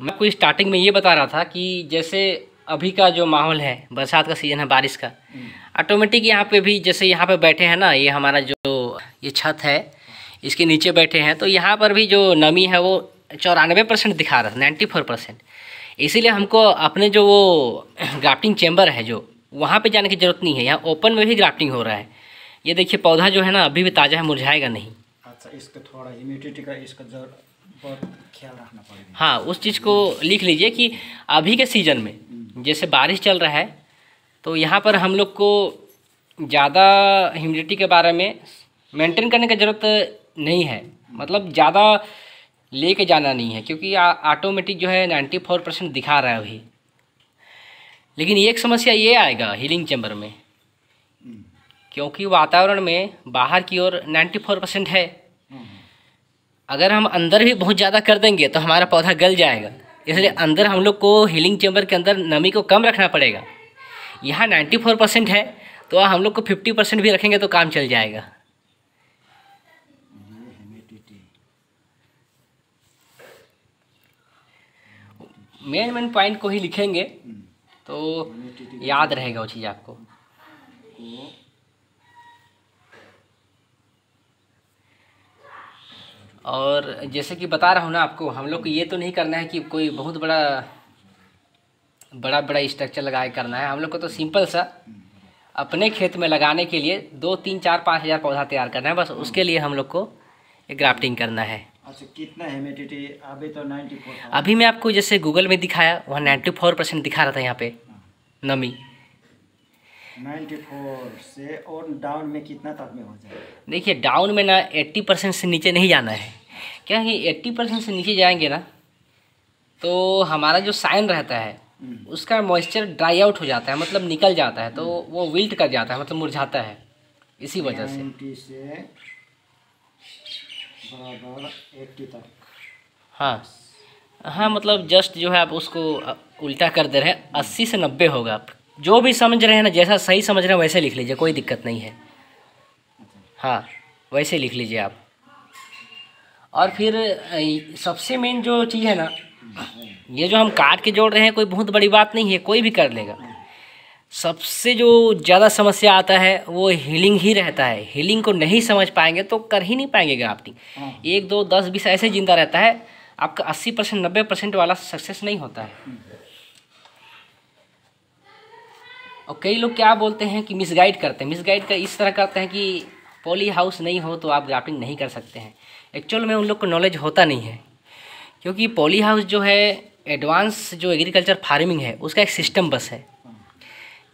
मैं आपको स्टार्टिंग में ये बता रहा था कि जैसे अभी का जो माहौल है बरसात का सीज़न है बारिश का ऑटोमेटिक हम्म। यहाँ पे भी जैसे यहाँ पे बैठे हैं ना ये हमारा जो ये छत है इसके नीचे बैठे हैं तो यहाँ पर भी जो नमी है वो चौरानवे परसेंट दिखा रहा था नाइन्टी फोर परसेंट इसीलिए हमको अपने जो वो ग्राफ्टिंग चैम्बर है जो वहाँ पर जाने की ज़रूरत नहीं है यहाँ ओपन में भी ग्राफ्टिंग हो रहा है ये देखिए पौधा जो है ना अभी भी ताज़ा है मुरझाएगा नहीं अच्छा इसका थोड़ा ह्यूमिडिटी का इसका हाँ उस चीज़ को लिख लीजिए कि अभी के सीज़न में जैसे बारिश चल रहा है तो यहाँ पर हम लोग को ज़्यादा ह्यूमिडिटी के बारे में मेंटेन करने की ज़रूरत नहीं है मतलब ज़्यादा ले कर जाना नहीं है क्योंकि ऑटोमेटिक जो है नाइन्टी फोर परसेंट दिखा रहा है अभी लेकिन एक समस्या ये आएगा हीलिंग चैम्बर में हम्म। क्योंकि वातावरण में बाहर की ओर नाइन्टी फोर परसेंट है अगर हम अंदर भी बहुत ज़्यादा कर देंगे तो हमारा पौधा गल जाएगा इसलिए अंदर हम लोग को हीलिंग चेम्बर के अंदर नमी को कम रखना पड़ेगा यहाँ नाइन्टी फोर परसेंट है तो हम लोग को फिफ्टी परसेंट भी रखेंगे तो काम चल जाएगा मेन मेन पॉइंट को ही लिखेंगे तो याद रहेगा वो चीज़ आपको और जैसे कि बता रहा हूँ ना आपको हम लोग को ये तो नहीं करना है कि कोई बहुत बड़ा बड़ा बड़ा स्ट्रक्चर लगाए करना है हम लोग को तो सिंपल सा अपने खेत में लगाने के लिए दो तीन चार पाँच हज़ार पौधा तैयार करना है बस उसके लिए हम लोग को ग्राफ्टिंग करना है अच्छा कितना ह्यूमिडिटी अभी तो 94 अभी मैं आपको जैसे गूगल में दिखाया वहाँ नाइन्टी फोर परसेंट दिखा रहा था यहाँ पे नमी 94 से और डाउन में कितना तक में हो देखिए डाउन में ना 80 परसेंट से नीचे नहीं जाना है क्या है एट्टी परसेंट से नीचे जाएंगे ना तो हमारा जो साइन रहता है हम्म। उसका मॉइस्चर ड्राई आउट हो जाता है मतलब निकल जाता है तो हम्म। वो विल्ट कर जाता है मतलब मुरझाता है इसी वजह से, बराबर तक हाँ हाँ मतलब जस्ट जो है आप उसको उल्टा कर दे रहे हैं अस्सी से नब्बे होगा आप जो भी समझ रहे हैं ना जैसा सही समझ रहे हैं वैसे लिख लीजिए कोई दिक्कत नहीं है हाँ वैसे लिख लीजिए आप और फिर सबसे मेन जो चीज़ है ना ये जो हम काट के जोड़ रहे हैं कोई बहुत बड़ी बात नहीं है कोई भी कर लेगा सबसे जो ज़्यादा समस्या आता है वो हीलिंग ही रहता है हीलिंग को नहीं समझ पाएंगे तो कर ही नहीं पाएंगे ग्राफ्टिंग एक दो दस बीस ऐसे जिंदा रहता है आपका अस्सी परसेंट नब्बे परसेंट वाला सक्सेस नहीं होता है और कई लोग क्या बोलते हैं कि मिसगाइड करते हैं मिसगाइड कर इस तरह करते हैं कि पॉली हाउस नहीं हो तो आप ग्राफ्टिंग नहीं कर सकते हैं एक्चुअल में उन लोग को नॉलेज होता नहीं है क्योंकि पॉली हाउस जो है एडवांस जो एग्रीकल्चर फार्मिंग है उसका एक सिस्टम बस है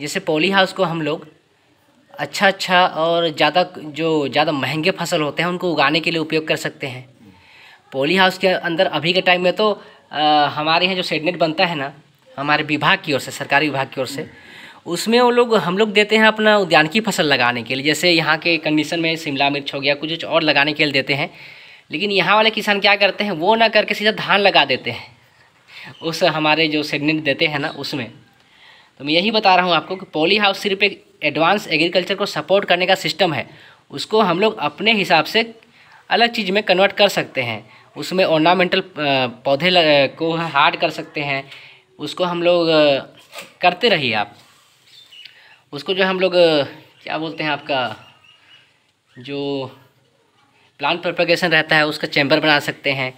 जैसे पॉली हाउस को हम लोग अच्छा अच्छा और ज़्यादा जो ज़्यादा महंगे फसल होते हैं उनको उगाने के लिए उपयोग कर सकते हैं पॉली हाउस के अंदर अभी के टाइम में तो आ, हमारे यहाँ जो सेडनेट बनता है ना हमारे विभाग की ओर से सरकारी विभाग की ओर से उसमें वो लोग हम लोग देते हैं अपना उद्यान की फसल लगाने के लिए जैसे यहाँ के कंडीशन में शिमला मिर्च हो गया कुछ कुछ और लगाने के लिए देते हैं लेकिन यहाँ वाले किसान क्या करते हैं वो ना करके सीधा धान लगा देते हैं उस हमारे जो सेगमेंट देते हैं ना उसमें तो मैं यही बता रहा हूँ आपको कि पॉली हाउस सिर्फ एक एडवांस एग्रीकल्चर को सपोर्ट करने का सिस्टम है उसको हम लोग अपने हिसाब से अलग चीज़ में कन्वर्ट कर सकते हैं उसमें ऑर्नामेंटल पौधे को हार्ड कर सकते हैं उसको हम लोग करते रहिए आप उसको जो हम लोग क्या बोलते हैं आपका जो प्लांट प्रोपेगेशन रहता है उसका चैम्बर बना सकते हैं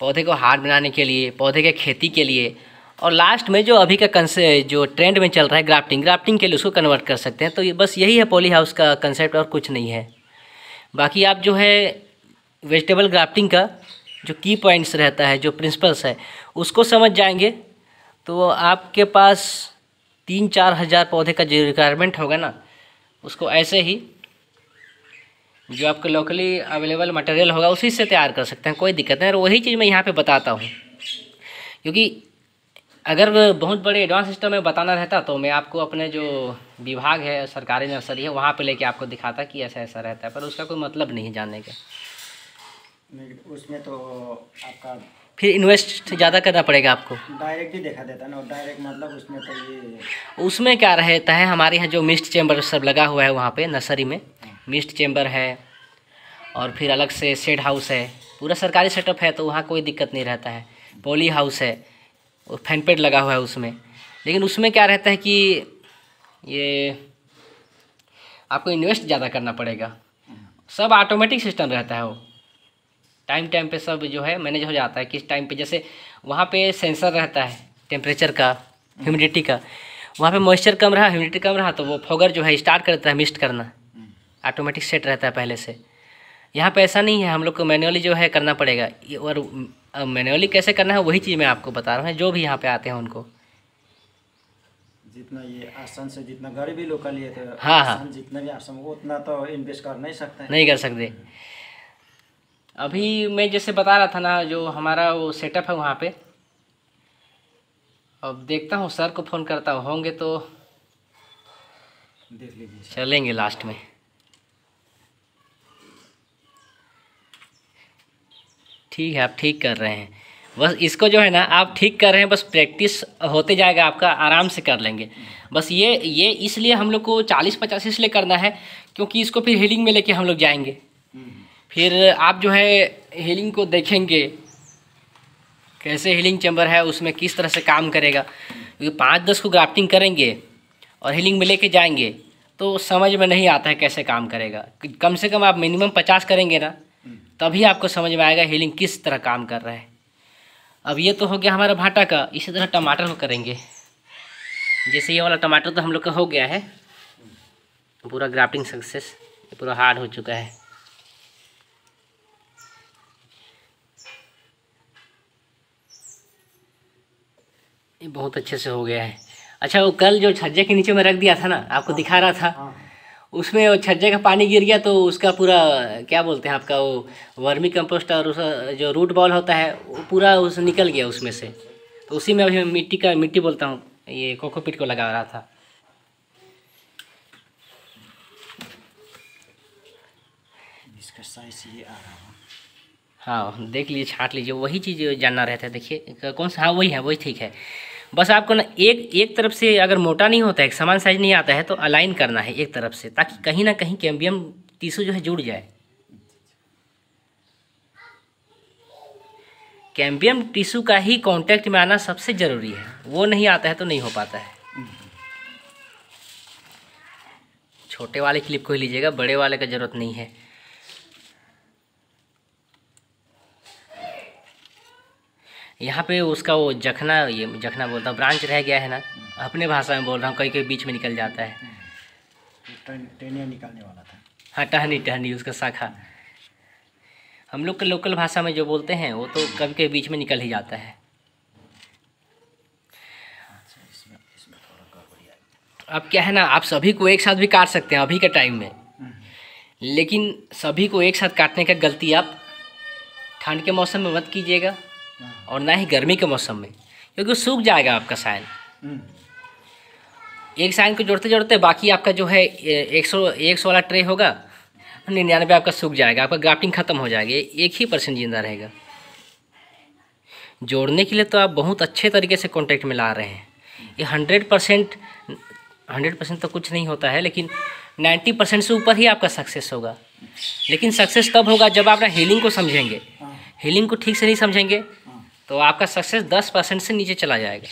पौधे को हार्ड बनाने के लिए पौधे के खेती के लिए और लास्ट में जो अभी का कंसे जो ट्रेंड में चल रहा है ग्राफ्टिंग ग्राफ्टिंग के लिए उसको कन्वर्ट कर सकते हैं तो बस यही है पॉली हाउस का कंसेप्ट और कुछ नहीं है बाकी आप जो है वेजिटेबल ग्राफ्टिंग का जो की पॉइंट्स रहता है जो प्रिंसिपल्स है उसको समझ जाएंगे तो आपके पास तीन चार हज़ार पौधे का जो रिक्वायरमेंट होगा ना उसको ऐसे ही जो आपके लोकली अवेलेबल मटेरियल होगा उसी से तैयार कर सकते हैं कोई दिक्कत नहीं और वही चीज़ मैं यहाँ पे बताता हूँ क्योंकि अगर बहुत बड़े एडवांस सिस्टम में बताना रहता तो मैं आपको अपने जो विभाग है सरकारी नर्सरी है वहाँ पर लेके आपको दिखाता कि ऐसा ऐसा रहता है पर उसका कोई मतलब नहीं जानने का उसमें तो आपका फिर इन्वेस्ट ज़्यादा करना पड़ेगा आपको डायरेक्ट ही देखा देता ना डायरेक्ट मतलब उसमें तो ये उसमें क्या रहता है हमारे यहाँ जो मिस्ट चैम्बर सब लगा हुआ है वहाँ पे नर्सरी में मिस्ट चैम्बर है और फिर अलग से सेड हाउस है पूरा सरकारी सेटअप है तो वहाँ कोई दिक्कत नहीं रहता है पोली हाउस है और फैनपेड लगा हुआ है उसमें लेकिन उसमें क्या रहता है कि ये आपको इन्वेस्ट ज़्यादा करना पड़ेगा सब ऑटोमेटिक सिस्टम रहता है वो टाइम टाइम पे सब जो है मैनेज हो जाता है किस टाइम पे जैसे वहाँ पे सेंसर रहता है टेम्परेचर का ह्यूमिडिटी का वहाँ पे मॉइस्चर कम रहा ह्यूमिडिटी कम रहा तो वो फोगर जो है स्टार्ट करता है मिस्ट करना ऑटोमेटिक सेट रहता है पहले से यहाँ पे ऐसा नहीं है हम लोग को मैनुअली जो है करना पड़ेगा और मैनुअली कैसे करना है वही चीज़ मैं आपको बता रहा हूँ जो भी यहाँ पे आते हैं उनको जितना ये आसन से जितना गरीबी लोग का लिए थे हाँ हाँ जितना भी आसन उतना तो इन्वेस्ट कर नहीं सकते नहीं कर सकते अभी मैं जैसे बता रहा था ना जो हमारा वो सेटअप है वहाँ पे अब देखता हूँ सर को फ़ोन करता हूँ होंगे तो देख लीजिए चलेंगे लास्ट में ठीक है आप ठीक कर रहे हैं बस इसको जो है ना आप ठीक कर रहे हैं बस प्रैक्टिस होते जाएगा आपका आराम से कर लेंगे बस ये ये इसलिए हम लोग को चालीस पचास इसलिए करना है क्योंकि इसको फिर हीलिंग में लेके हम लोग जाएंगे हम्म। फिर आप जो है हीलिंग को देखेंगे कैसे हीलिंग चैम्बर है उसमें किस तरह से काम करेगा क्योंकि पाँच दस को ग्राफ्टिंग करेंगे और हीलिंग में लेके जाएंगे तो समझ में नहीं आता है कैसे काम करेगा कम से कम आप मिनिमम पचास करेंगे ना तभी आपको समझ में आएगा हीलिंग किस तरह काम कर रहा है अब ये तो हो गया हमारा भाटा का इसी तरह टमाटर को करेंगे जैसे ये वाला टमाटर तो हम लोग का हो गया है पूरा ग्राफ्टिंग सक्सेस पूरा हार्ड हो चुका है बहुत अच्छे से हो गया है अच्छा वो कल जो छज्जे के नीचे में रख दिया था ना आपको दिखा रहा था हाँ। उसमें वो छज्जे का पानी गिर गया तो उसका पूरा क्या बोलते हैं आपका वो वर्मी कंपोस्ट और उसका जो रूट बॉल होता है वो पूरा उस निकल गया उसमें से तो उसी में अभी मिट्टी का मिट्टी बोलता हूँ ये कोकोपीट को लगा रहा था हाँ देख लीजिए छाट लीजिए वही चीज़ जानना रहता है देखिए कौन सा हाँ वही है वही ठीक है बस आपको ना एक एक तरफ से अगर मोटा नहीं होता है समान साइज नहीं आता है तो अलाइन करना है एक तरफ से ताकि कहीं ना कहीं कैम्बियम टिशू जो है जुड़ जाए कैम्बियम टिशू का ही कांटेक्ट में आना सबसे ज़रूरी है वो नहीं आता है तो नहीं हो पाता है छोटे वाले क्लिप को ही लीजिएगा बड़े वाले का ज़रूरत नहीं है यहाँ पे उसका वो जखना ये जखना बोलता हूँ ब्रांच रह गया है ना अपने भाषा में बोल रहा हूँ कहीं कहीं बीच में निकल जाता है टहनिया निकालने वाला था हाँ टहनी टहनी उसका शाखा हम लोग के लोकल भाषा में जो बोलते हैं वो तो कभी कभी बीच में निकल ही जाता है अच्छा, अब क्या है ना आप सभी को एक साथ भी काट सकते हैं अभी के टाइम में हम्म। लेकिन सभी को एक साथ काटने का गलती आप ठंड के मौसम में मत कीजिएगा और ना ही गर्मी के मौसम में क्योंकि सूख जाएगा आपका साइन हम्म। एक साइन को जोड़ते जोड़ते बाकी आपका जो है एक सौ एक सौ वाला ट्रे होगा निन्यानवे आपका सूख जाएगा आपका ग्राफ्टिंग ख़त्म हो जाएगी एक ही परसेंट जिंदा रहेगा जोड़ने के लिए तो आप बहुत अच्छे तरीके से कॉन्टैक्ट में ला रहे हैं ये हंड्रेड परसेंट हंड्रेड परसेंट तो कुछ नहीं होता है लेकिन नाइन्टी परसेंट से ऊपर ही आपका सक्सेस होगा लेकिन सक्सेस तब होगा जब आप हीलिंग को समझेंगे हीलिंग हाँ। को ठीक से नहीं समझेंगे तो आपका सक्सेस दस परसेंट से नीचे चला जाएगा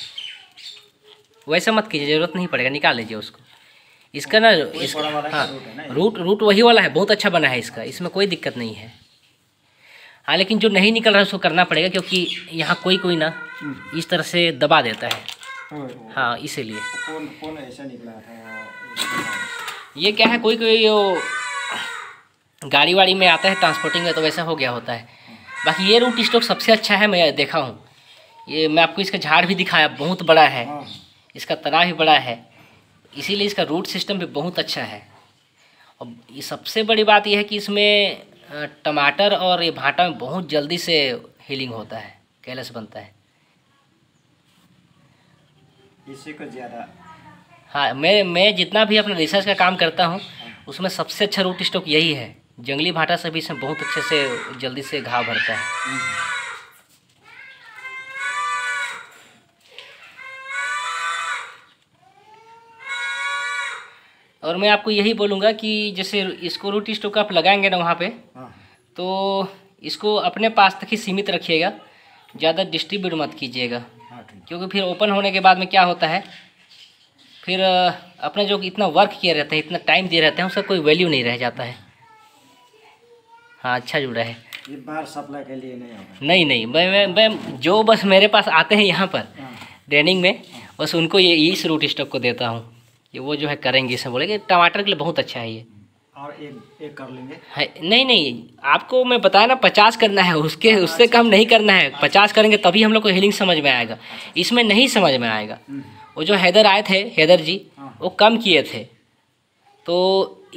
वैसा मत कीजिए ज़रूरत नहीं पड़ेगा निकाल लीजिए उसको इसका ना हाँ, इसका हाँ रूट रूट वही वाला है बहुत अच्छा बना है इसका इसमें कोई दिक्कत नहीं है हाँ लेकिन जो नहीं निकल रहा है उसको करना पड़ेगा क्योंकि यहाँ कोई कोई ना हम्म। इस तरह से दबा देता है हाँ इसीलिए ऐसा ये क्या है कोई कोई गाड़ी वाड़ी में आता है ट्रांसपोर्टिंग में तो वैसा हो गया होता है बाकी ये रूट स्टॉक सबसे अच्छा है मैं देखा हूँ ये मैं आपको इसका झाड़ भी दिखाया बहुत बड़ा है हाँ। इसका तना भी बड़ा है इसीलिए इसका रूट सिस्टम भी बहुत अच्छा है और ये सबसे बड़ी बात यह है कि इसमें टमाटर और ये भाटा में बहुत जल्दी से हीलिंग होता है कैलस बनता है इसी को ज़्यादा हाँ मैं मैं जितना भी अपना रिसर्च का काम करता हूँ उसमें सबसे अच्छा रूट स्टॉक यही है जंगली भाटा से भी इसमें बहुत अच्छे से जल्दी से घाव भरता है और मैं आपको यही बोलूँगा कि जैसे इसको रोटी स्टोक आप लगाएंगे ना वहाँ पे हाँ। तो इसको अपने पास तक ही सीमित रखिएगा ज़्यादा डिस्ट्रीब्यूट मत कीजिएगा हाँ, क्योंकि फिर ओपन होने के बाद में क्या होता है फिर अपने जो इतना वर्क किया रहता है इतना टाइम दिया रहता है उसका कोई वैल्यू नहीं रह जाता है हाँ अच्छा जुड़ा है ये बार सप्लाई के लिए नहीं होगा नहीं नहीं मैं मैं जो बस मेरे पास आते हैं यहाँ पर ट्रेनिंग हाँ। में बस उनको ये इस रूट स्टॉक को देता हूँ ये वो जो है करेंगे इसमें बोलेंगे टमाटर के लिए बहुत अच्छा है ये और एक एक कर लेंगे नहीं नहीं आपको मैं बताया ना पचास करना है उसके हाँ, उससे कम नहीं करना है अच्छा। पचास करेंगे तभी हम लोग को हीलिंग समझ में आएगा इसमें नहीं समझ में आएगा हम्म। वो जो हैदर आए थे हैदर जी हाँ। वो कम किए थे तो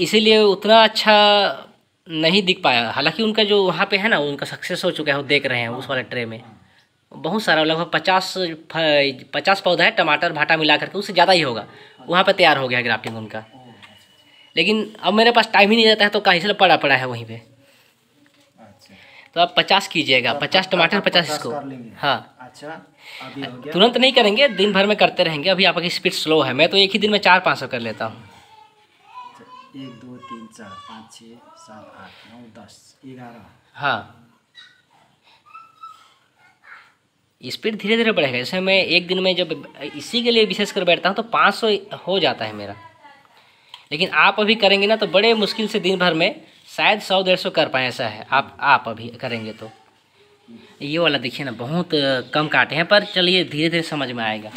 इसीलिए उतना अच्छा नहीं दिख पाया हालांकि उनका जो वहाँ पे है ना उनका सक्सेस हो चुका है वो देख रहे हैं उस वाले ट्रे में बहुत सारा लगभग पचास पचास पौधा है टमाटर भाटा मिला करके उससे ज़्यादा ही होगा वहाँ पर तैयार हो गया है ग्राफ्टिंग उनका लेकिन अब मेरे पास टाइम ही नहीं रहता है तो कहीं से पड़ा पड़ा है वहीं पर तो आप पचास कीजिएगा तो पचास टमाटर पचास इसको हाँ अच्छा तुरंत नहीं करेंगे दिन भर में करते रहेंगे अभी आपकी स्पीड स्लो है मैं तो एक ही दिन में चार पाँच सौ कर लेता हूँ अच्छा, एक दो चार पाँच सात आठ नौ दस हाँ स्पीड धीरे धीरे बढ़ेगा जैसे मैं एक दिन में जब इसी के लिए विशेष कर बैठता हूँ तो पाँच सौ हो जाता है मेरा लेकिन आप अभी करेंगे ना तो बड़े मुश्किल से दिन भर में शायद सौ डेढ़ सौ कर पाए ऐसा है आप आप अभी करेंगे तो ये वाला देखिए ना बहुत कम काटे हैं पर चलिए धीरे धीरे समझ में आएगा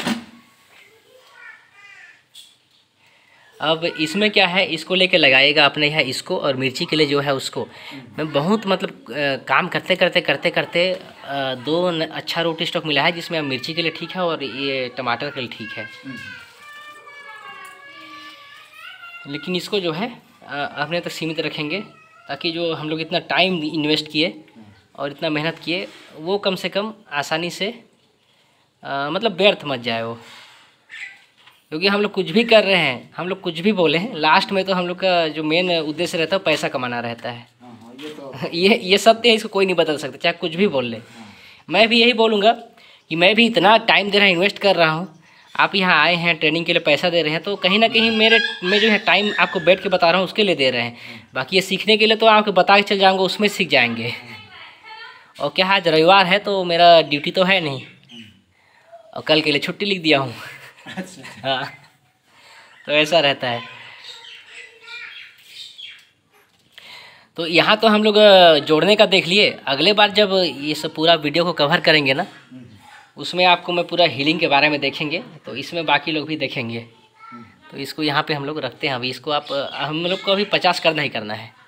अब इसमें क्या है इसको लेके लगाएगा अपने यहाँ इसको और मिर्ची के लिए जो है उसको मैं बहुत मतलब आ, काम करते करते करते करते आ, दो अच्छा रोटी स्टॉक मिला है जिसमें मिर्ची के लिए ठीक है और ये टमाटर के लिए ठीक है लेकिन इसको जो है अपने तक सीमित रखेंगे ताकि जो हम लोग इतना टाइम इन्वेस्ट किए और इतना मेहनत किए वो कम से कम आसानी से आ, मतलब व्यर्थ मत जाए वो क्योंकि हम लोग कुछ भी कर रहे हैं हम लोग कुछ भी बोले हैं लास्ट में तो हम लोग का जो मेन उद्देश्य रहता है पैसा कमाना रहता है हाँ, हाँ, ये तो ये ये सत्य तो है इसको कोई नहीं बदल सकता चाहे कुछ भी बोल ले मैं भी यही बोलूँगा कि मैं भी इतना टाइम दे रहा इन्वेस्ट कर रहा हूँ आप यहाँ आए हैं ट्रेनिंग के लिए पैसा दे रहे हैं तो कहीं ना कहीं मेरे मैं जो है टाइम आपको बैठ के बता रहा हूँ उसके लिए दे रहे हैं बाकी ये सीखने के लिए तो आपको बता के चल जाऊँगा उसमें सीख जाएंगे और क्या आज रविवार है तो मेरा ड्यूटी तो है नहीं और कल के लिए छुट्टी लिख दिया हूँ अच्छा हाँ तो ऐसा रहता है तो यहाँ तो हम लोग जोड़ने का देख लिए अगले बार जब ये सब पूरा वीडियो को कवर करेंगे ना उसमें आपको मैं पूरा हीलिंग के बारे में देखेंगे तो इसमें बाकी लोग भी देखेंगे तो इसको यहाँ पे हम लोग रखते हैं अभी इसको आप हम लोग को अभी पचास करना ही करना है